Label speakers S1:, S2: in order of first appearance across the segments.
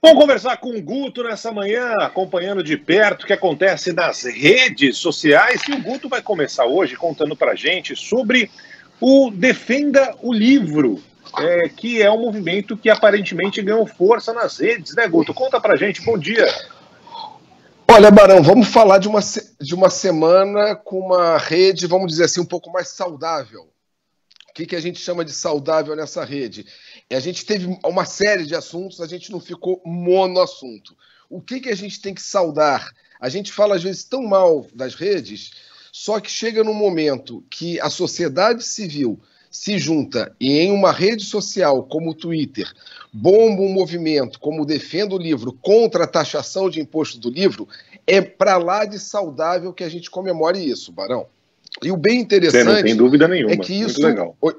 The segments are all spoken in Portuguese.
S1: Vamos conversar com o Guto nessa manhã, acompanhando de perto o que acontece nas redes sociais. E o Guto vai começar hoje contando para gente sobre o Defenda o Livro, é, que é um movimento que aparentemente ganhou força nas redes, né, Guto? Conta para gente, bom dia. Olha, Barão, vamos falar de uma, de uma semana com uma rede, vamos dizer assim, um pouco mais saudável que, que a gente chama de saudável nessa rede? A gente teve uma série de assuntos, a gente não ficou monoassunto. O que, que a gente tem que saudar? A gente fala às vezes tão mal das redes, só que chega num momento que a sociedade civil se junta e em uma rede social como o Twitter bomba um movimento como defenda o livro contra a taxação de imposto do livro, é para lá de saudável que a gente comemore isso, Barão. E o bem interessante. Você não tem dúvida nenhuma. É que isso. Muito legal. Oi.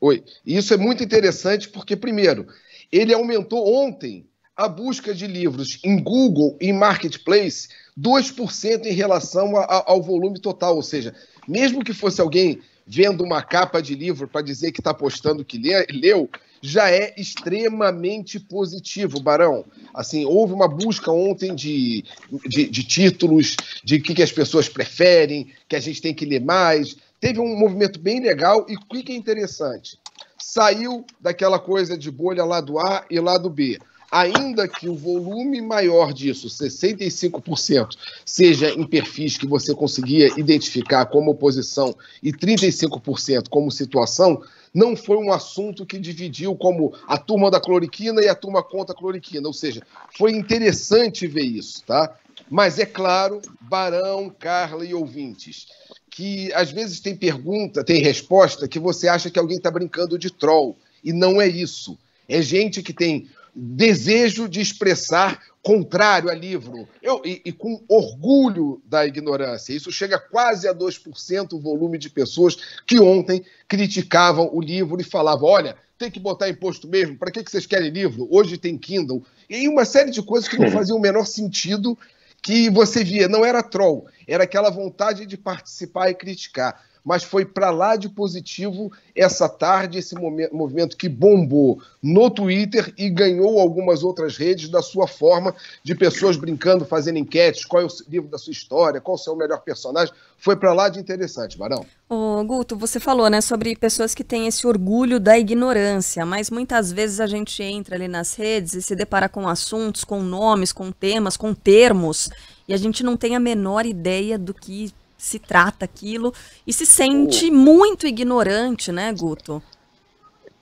S1: Oi. Isso é muito interessante porque, primeiro, ele aumentou ontem a busca de livros em Google e Marketplace 2% em relação a, a, ao volume total. Ou seja, mesmo que fosse alguém vendo uma capa de livro para dizer que está postando que leu, já é extremamente positivo, Barão. Assim, houve uma busca ontem de, de, de títulos, de o que, que as pessoas preferem, que a gente tem que ler mais. Teve um movimento bem legal e o que, que é interessante? Saiu daquela coisa de bolha lá do A e lá do B ainda que o volume maior disso, 65%, seja em perfis que você conseguia identificar como oposição e 35% como situação, não foi um assunto que dividiu como a turma da cloriquina e a turma contra a cloriquina. Ou seja, foi interessante ver isso, tá? Mas é claro, Barão, Carla e ouvintes, que às vezes tem pergunta, tem resposta que você acha que alguém está brincando de troll. E não é isso. É gente que tem desejo de expressar contrário a livro, eu, e, e, com orgulho da ignorância. Isso chega quase a 2% o volume de pessoas que ontem criticavam o livro e falavam: olha, tem que botar imposto mesmo, para que, que vocês querem livro? Hoje tem Kindle. E uma série de coisas que não faziam o menor sentido, que você via, não era troll, era aquela vontade de participar e criticar mas foi para lá de positivo essa tarde, esse movimento que bombou no Twitter e ganhou algumas outras redes da sua forma, de pessoas brincando, fazendo enquetes, qual é o livro da sua história, qual é o seu melhor personagem. Foi para lá de interessante, Barão.
S2: Ô, Guto, você falou, né, sobre pessoas que têm esse orgulho da ignorância, mas muitas vezes a gente entra ali nas redes e se depara com assuntos, com nomes, com temas, com termos, e a gente não tem a menor ideia do que se trata aquilo e se sente muito ignorante, né, Guto?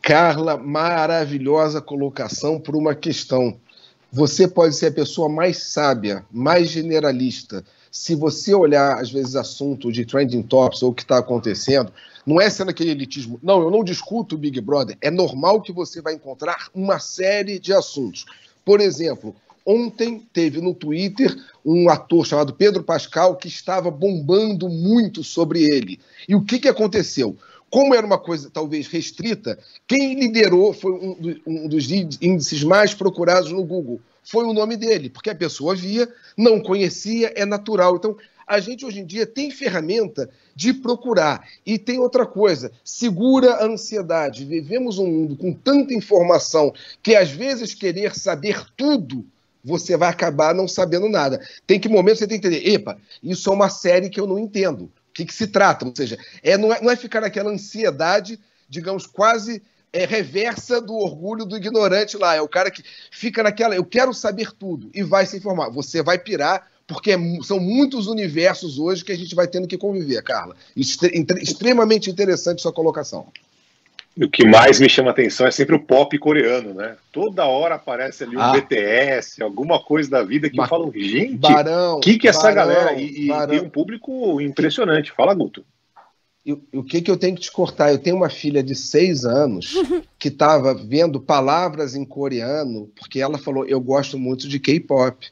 S1: Carla, maravilhosa colocação por uma questão. Você pode ser a pessoa mais sábia, mais generalista. Se você olhar, às vezes, assunto de trending tops ou o que está acontecendo, não é sendo aquele elitismo. Não, eu não discuto o Big Brother. É normal que você vai encontrar uma série de assuntos. Por exemplo, Ontem teve no Twitter um ator chamado Pedro Pascal que estava bombando muito sobre ele. E o que, que aconteceu? Como era uma coisa talvez restrita, quem liderou foi um, do, um dos índices mais procurados no Google. Foi o nome dele, porque a pessoa via, não conhecia, é natural. Então, a gente hoje em dia tem ferramenta de procurar. E tem outra coisa, segura a ansiedade. Vivemos um mundo com tanta informação que às vezes querer saber tudo você vai acabar não sabendo nada. Tem que momento você tem que entender, epa, isso é uma série que eu não entendo. O que, que se trata? Ou seja, é, não, é, não é ficar naquela ansiedade, digamos, quase é, reversa do orgulho do ignorante lá. É o cara que fica naquela, eu quero saber tudo, e vai se informar. Você vai pirar, porque é são muitos universos hoje que a gente vai tendo que conviver, Carla. Extre extremamente interessante sua colocação. O que mais me chama atenção é sempre o pop coreano, né? Toda hora aparece ali um ah. BTS, alguma coisa da vida que ba falam, gente, o que, que é essa barão, galera? E, tem e um público impressionante. Fala, Guto. E, o que, que eu tenho que te cortar? Eu tenho uma filha de seis anos que estava vendo palavras em coreano, porque ela falou, eu gosto muito de K-pop.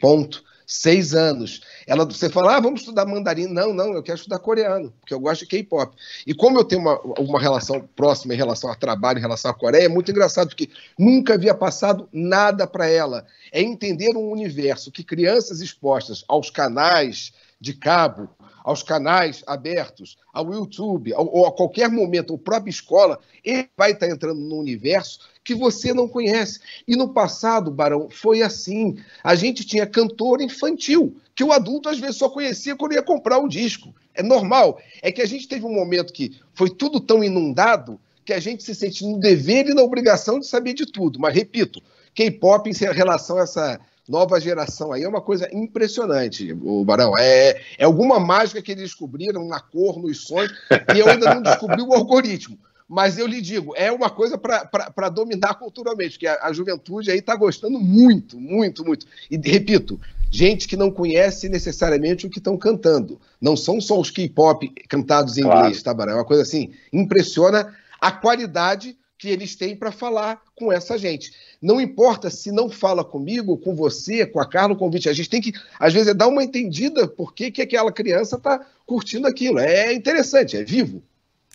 S1: Ponto seis anos. Ela, você fala, ah, vamos estudar mandarim. Não, não, eu quero estudar coreano, porque eu gosto de K-pop. E como eu tenho uma, uma relação próxima em relação a trabalho, em relação à Coreia, é muito engraçado, porque nunca havia passado nada para ela. É entender um universo que crianças expostas aos canais de cabo, aos canais abertos, ao YouTube, ou a qualquer momento, o própria escola, ele vai estar tá entrando no universo que você não conhece. E no passado, Barão, foi assim. A gente tinha cantor infantil, que o adulto às vezes só conhecia quando ia comprar um disco. É normal. É que a gente teve um momento que foi tudo tão inundado que a gente se sente no dever e na obrigação de saber de tudo. Mas, repito, K-pop em relação a essa nova geração aí é uma coisa impressionante, o Barão. É, é alguma mágica que eles descobriram na cor, nos sonhos, e eu ainda não descobri o algoritmo mas eu lhe digo, é uma coisa para dominar culturalmente, que a, a juventude aí está gostando muito, muito, muito. E repito, gente que não conhece necessariamente o que estão cantando. Não são só os K-pop cantados em claro. inglês, tá, Barão? É uma coisa assim, impressiona a qualidade que eles têm para falar com essa gente. Não importa se não fala comigo, com você, com a Carla, com o Vitor. A gente tem que, às vezes, é dar uma entendida por que, que aquela criança está curtindo aquilo. É interessante, é vivo.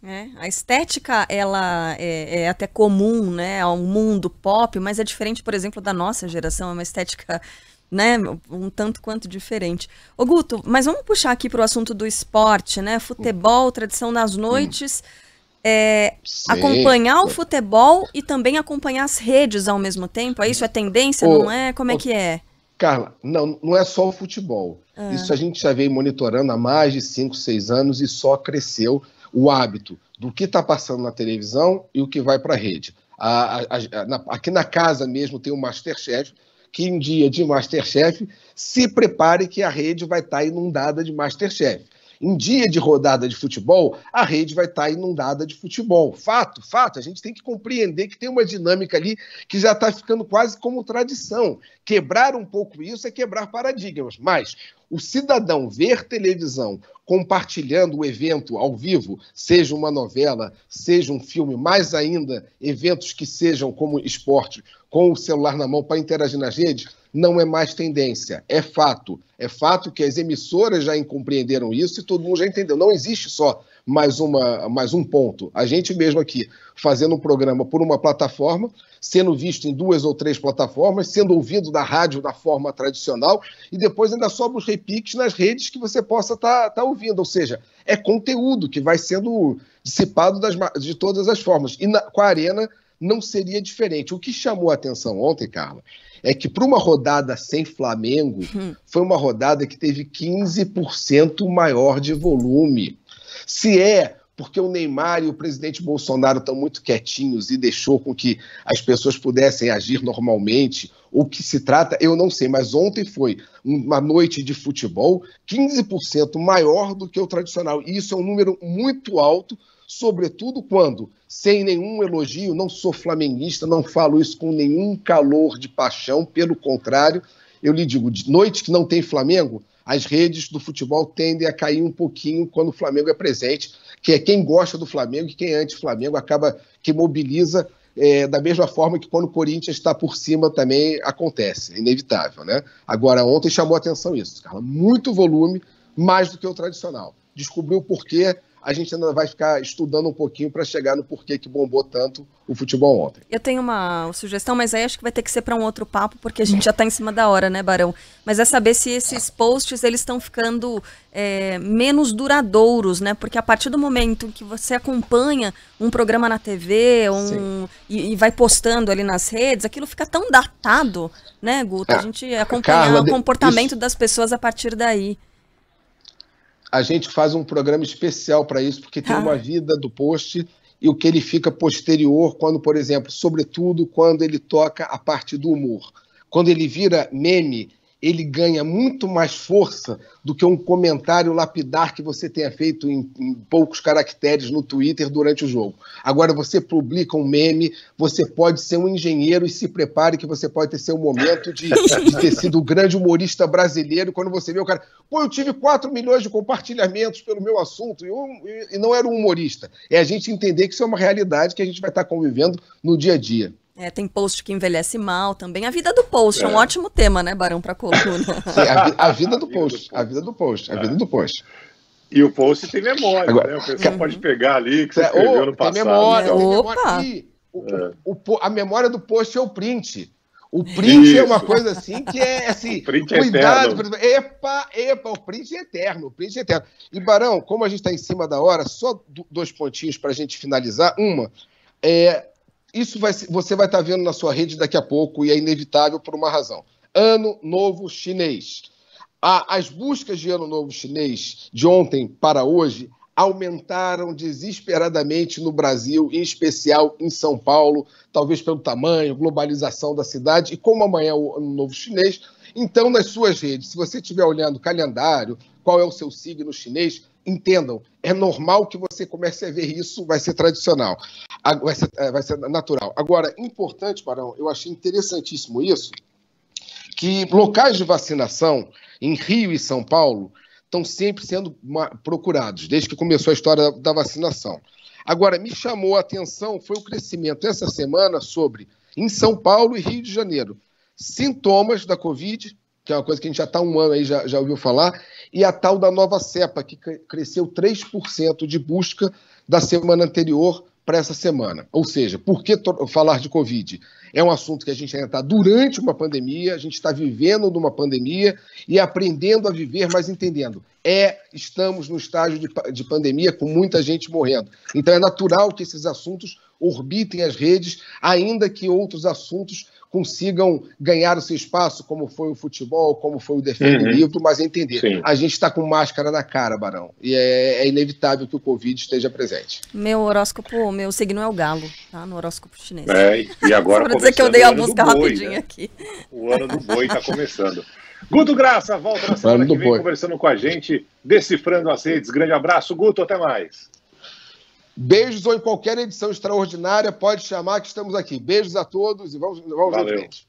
S2: É, a estética ela é, é, até comum, né, ao mundo pop, mas é diferente, por exemplo, da nossa geração, é uma estética, né, um tanto quanto diferente. Ô Guto, mas vamos puxar aqui para o assunto do esporte, né, futebol, tradição nas noites, é, acompanhar o futebol e também acompanhar as redes ao mesmo tempo, é isso? É tendência, ô, não é? Como é que é?
S1: Carla, não, não é só o futebol. Ah. Isso a gente já vem monitorando há mais de 5, 6 anos e só cresceu o hábito do que está passando na televisão e o que vai para a rede. Aqui na casa mesmo tem o Masterchef, que em dia de Masterchef, se prepare que a rede vai estar tá inundada de Masterchef. Em dia de rodada de futebol, a rede vai estar tá inundada de futebol. Fato, fato. A gente tem que compreender que tem uma dinâmica ali que já está ficando quase como tradição. Quebrar um pouco isso é quebrar paradigmas. Mas o cidadão ver televisão compartilhando o evento ao vivo, seja uma novela, seja um filme, mais ainda eventos que sejam como esporte, com o celular na mão para interagir nas redes, não é mais tendência, é fato. É fato que as emissoras já incompreenderam isso e todo mundo já entendeu. Não existe só mais, uma, mais um ponto. A gente mesmo aqui fazendo um programa por uma plataforma, sendo visto em duas ou três plataformas, sendo ouvido da rádio da forma tradicional, e depois ainda sobra os repiques nas redes que você possa estar tá, tá ouvindo. Ou seja, é conteúdo que vai sendo dissipado das, de todas as formas. E na, com a Arena não seria diferente. O que chamou a atenção ontem, Carla, é que para uma rodada sem Flamengo, hum. foi uma rodada que teve 15% maior de volume. Se é porque o Neymar e o presidente Bolsonaro estão muito quietinhos e deixou com que as pessoas pudessem agir normalmente. O que se trata, eu não sei, mas ontem foi uma noite de futebol 15% maior do que o tradicional. E isso é um número muito alto, sobretudo quando, sem nenhum elogio, não sou flamenguista, não falo isso com nenhum calor de paixão, pelo contrário, eu lhe digo, de noite que não tem Flamengo, as redes do futebol tendem a cair um pouquinho quando o Flamengo é presente, que é quem gosta do Flamengo e quem é anti-Flamengo acaba que mobiliza é, da mesma forma que quando o Corinthians está por cima também acontece, é inevitável, né? Agora, ontem chamou atenção isso, Carla, muito volume, mais do que o tradicional. Descobriu o porquê a gente ainda vai ficar estudando um pouquinho para chegar no porquê que bombou tanto o futebol ontem.
S2: Eu tenho uma sugestão, mas aí acho que vai ter que ser para um outro papo, porque a gente já está em cima da hora, né, Barão? Mas é saber se esses posts eles estão ficando é, menos duradouros, né? Porque a partir do momento que você acompanha um programa na TV um, e, e, vai postando ali nas redes, aquilo fica tão datado, né, Guto? É. A gente acompanha Carla, o comportamento isso... das pessoas a partir daí
S1: a gente faz um programa especial para isso, porque tem ah. uma vida do post e o que ele fica posterior, quando, por exemplo, sobretudo quando ele toca a parte do humor. Quando ele vira meme, ele ganha muito mais força do que um comentário lapidar que você tenha feito em, em, poucos caracteres no Twitter durante o jogo. Agora você publica um meme, você pode ser um engenheiro e se prepare que você pode ter seu momento de, de ter sido o grande humorista brasileiro. Quando você vê o cara, pô, eu tive 4 milhões de compartilhamentos pelo meu assunto e, eu, e não era um humorista. É a gente entender que isso é uma realidade que a gente vai estar convivendo no dia a dia.
S2: É, tem post que envelhece mal também. A vida do post é, é um ótimo tema, né, Barão, para coluna. Sim, a, vi,
S1: a, vida do post, a vida do post, a vida é. do post. E o post tem memória, Agora, né? O pessoal uhum. pode pegar ali que você escreveu no passado. Tem memória, é, tem memória. E, o, o, é. a memória do post é o print. O print Isso. é uma coisa assim que é assim. O print é cuidado, eterno. Epa, epa, o print é eterno, o print é eterno. E, Barão, como a gente está em cima da hora, só dois pontinhos para a gente finalizar. Uma, é, isso vai, você vai estar tá vendo na sua rede daqui a pouco e é inevitável por uma razão. Ano Novo Chinês. as buscas de Ano Novo Chinês de ontem para hoje aumentaram desesperadamente no Brasil, em especial em São Paulo, talvez pelo tamanho, globalização da cidade e como amanhã é o Ano Novo Chinês, então, nas suas redes, se você estiver olhando o calendário, qual é o seu signo chinês, entendam, é normal que você comece a ver isso, vai ser tradicional, vai ser, é, vai ser natural. Agora, importante, Barão, eu achei interessantíssimo isso, que locais de vacinação em Rio e São Paulo estão sempre sendo procurados, desde que começou a história da vacinação. Agora, me chamou a atenção foi o crescimento essa semana sobre em São Paulo e Rio de Janeiro sintomas da Covid, que é uma coisa que a gente já está um ano aí, já, já ouviu falar, e a tal da nova cepa, que cresceu 3% de busca da semana anterior para essa semana. Ou seja, por que falar de Covid? É um assunto que a gente ainda está durante uma pandemia, a gente está vivendo de uma pandemia e aprendendo a viver, mas entendendo. É, estamos no estágio de, de pandemia com muita gente morrendo. Então é natural que esses assuntos orbitem as redes, ainda que outros assuntos consigam ganhar o seu espaço, como foi o futebol, como foi o defende uhum. livro, mas entender. Sim. A gente está com máscara na cara, Barão, e é, é, inevitável que o Covid esteja presente.
S2: Meu horóscopo, meu signo é o galo, tá? No horóscopo chinês. É, e agora para dizer que eu dei a música boi, rapidinho né? aqui.
S1: O ano do boi está começando.
S2: Guto Graça volta na
S1: semana que vem boi. conversando com a gente, decifrando as redes. Grande abraço, Guto, até mais. Beijos ou em qualquer edição extraordinária, pode chamar que estamos aqui. Beijos a todos e vamos, vamos Valeu. em frente.